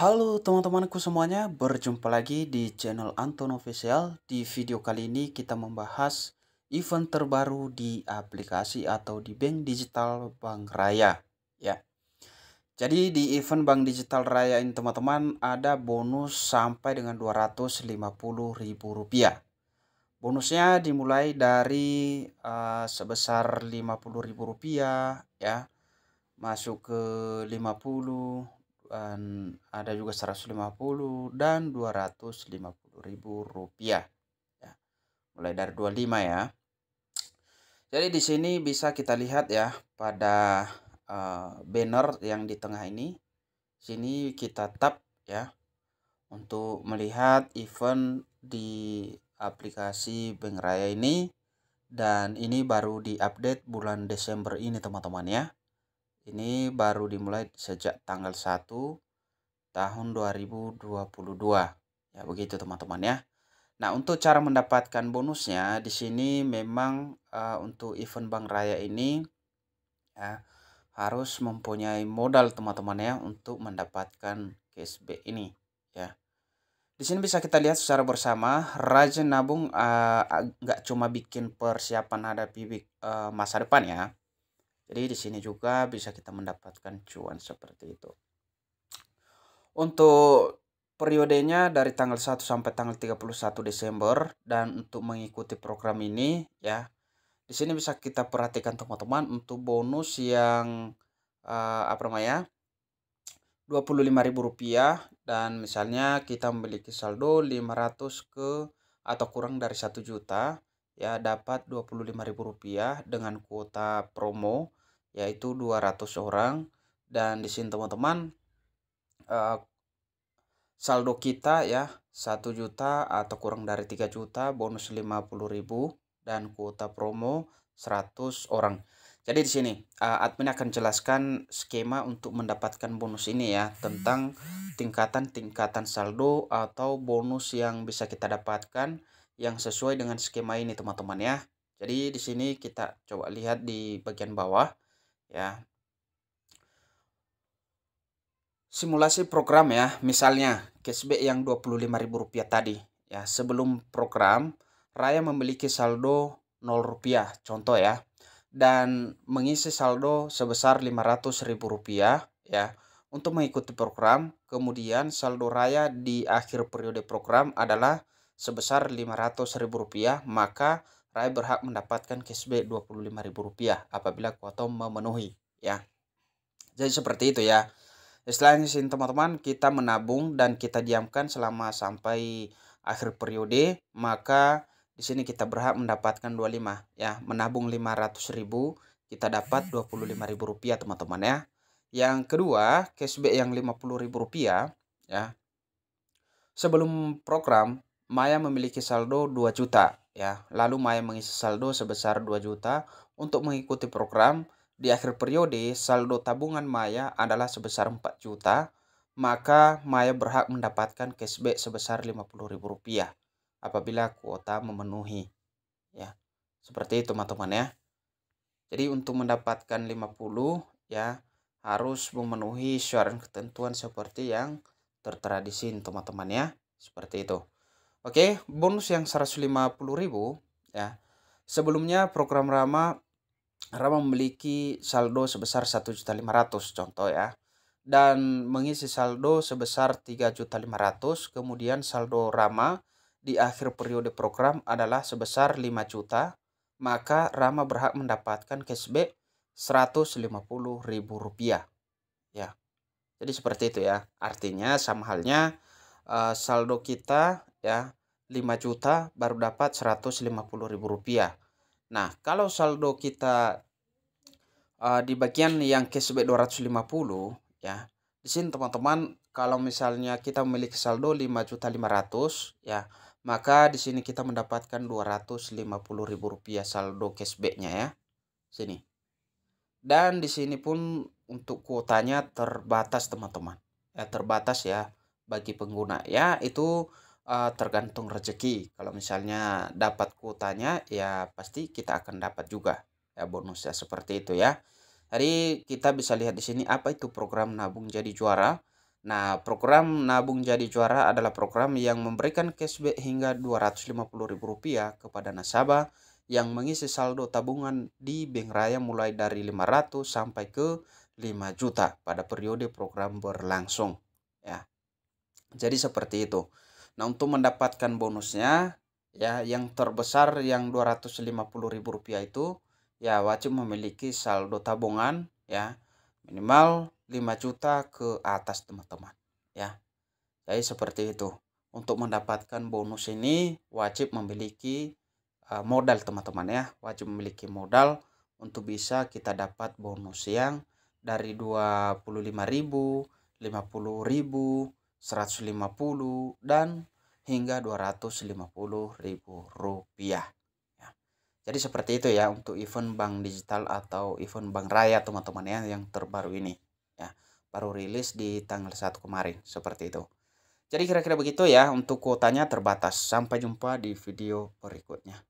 Halo teman-temanku semuanya, berjumpa lagi di channel Anton Official. Di video kali ini kita membahas event terbaru di aplikasi atau di bank digital Bank Raya. Ya. Jadi di event Bank Digital Raya ini teman-teman ada bonus sampai dengan Rp250.000. Bonusnya dimulai dari uh, sebesar Rp50.000 ya. Masuk ke 50, dan ada juga 150 dan 250 ribu rupiah ya, mulai dari 25 ya jadi di sini bisa kita lihat ya pada uh, banner yang di tengah ini sini kita tap ya untuk melihat event di aplikasi Bank Raya ini dan ini baru diupdate bulan Desember ini teman-teman ya ini baru dimulai sejak tanggal 1 tahun 2022. Ya, begitu teman-teman ya. Nah, untuk cara mendapatkan bonusnya di sini memang uh, untuk event Bank Raya ini ya, harus mempunyai modal teman-teman ya untuk mendapatkan cashback ini ya. Di sini bisa kita lihat secara bersama Raja Nabung eh, nggak uh, cuma bikin persiapan hadapi uh, masa depan ya. Jadi di sini juga bisa kita mendapatkan cuan seperti itu. Untuk periodenya dari tanggal 1 sampai tanggal 31 Desember dan untuk mengikuti program ini ya. Di sini bisa kita perhatikan teman-teman untuk bonus yang uh, apa namanya? Rp25.000 dan misalnya kita memiliki saldo 500 ke atau kurang dari 1 juta ya dapat Rp25.000 dengan kuota promo yaitu 200 orang dan di sini teman-teman uh, saldo kita ya 1 juta atau kurang dari 3 juta bonus 50.000 dan kuota promo 100 orang. Jadi di sini uh, admin akan jelaskan skema untuk mendapatkan bonus ini ya tentang tingkatan-tingkatan saldo atau bonus yang bisa kita dapatkan yang sesuai dengan skema ini teman-teman ya. Jadi di sini kita coba lihat di bagian bawah ya simulasi program ya misalnya cashback yang Rp25.000 tadi ya sebelum program Raya memiliki saldo rp 0 contoh ya dan mengisi saldo sebesar Rp500.000 ya untuk mengikuti program kemudian saldo Raya di akhir periode program adalah sebesar Rp500.000 maka Rai berhak mendapatkan cashback rp rupiah apabila kuota memenuhi ya. Jadi seperti itu ya. Selain itu teman-teman kita menabung dan kita diamkan selama sampai akhir periode maka di sini kita berhak mendapatkan 25 ya. Menabung 500.000 kita dapat rp rupiah teman-teman ya. Yang kedua, cashback yang rp rupiah ya. Sebelum program, Maya memiliki saldo 2 juta ya. Lalu Maya mengisi saldo sebesar 2 juta untuk mengikuti program. Di akhir periode, saldo tabungan Maya adalah sebesar 4 juta, maka Maya berhak mendapatkan cashback sebesar Rp50.000 apabila kuota memenuhi. Ya. Seperti itu teman-teman ya. Jadi untuk mendapatkan 50 ya harus memenuhi syarat ketentuan seperti yang tertera di sini teman-teman ya. Seperti itu. Oke, bonus yang 150.000 ya. Sebelumnya program Rama Rama memiliki saldo sebesar 1.500 contoh ya. Dan mengisi saldo sebesar 3.500, kemudian saldo Rama di akhir periode program adalah sebesar 5 juta, maka Rama berhak mendapatkan cashback Rp150.000. Ya. Jadi seperti itu ya. Artinya sama halnya eh, saldo kita ya 5 juta baru dapat 150 ribu rupiah nah kalau saldo kita uh, di bagian yang cashback 250 ya di sini teman-teman kalau misalnya kita memiliki saldo juta ratus ya maka di sini kita mendapatkan 250 ribu rupiah saldo cashbacknya ya sini dan di sini pun untuk kuotanya terbatas teman-teman ya terbatas ya bagi pengguna ya itu uh, tergantung rezeki. Kalau misalnya dapat kuotanya ya pasti kita akan dapat juga ya bonusnya seperti itu ya. Jadi kita bisa lihat di sini apa itu program nabung jadi juara. Nah, program nabung jadi juara adalah program yang memberikan cashback hingga Rp250.000 kepada nasabah yang mengisi saldo tabungan di Bank Raya mulai dari 500 sampai ke 5 juta pada periode program berlangsung ya. Jadi seperti itu. Nah, untuk mendapatkan bonusnya ya yang terbesar yang Rp250.000 itu ya wajib memiliki saldo tabungan ya minimal 5 juta ke atas teman-teman ya. Jadi seperti itu. Untuk mendapatkan bonus ini wajib memiliki uh, modal teman-teman ya, wajib memiliki modal untuk bisa kita dapat bonus yang dari 25.000, 50.000 150 dan hingga 250 ribu rupiah ya. jadi seperti itu ya untuk event bank digital atau event bank raya teman-teman ya yang terbaru ini ya baru rilis di tanggal 1 kemarin seperti itu jadi kira-kira begitu ya untuk kuotanya terbatas sampai jumpa di video berikutnya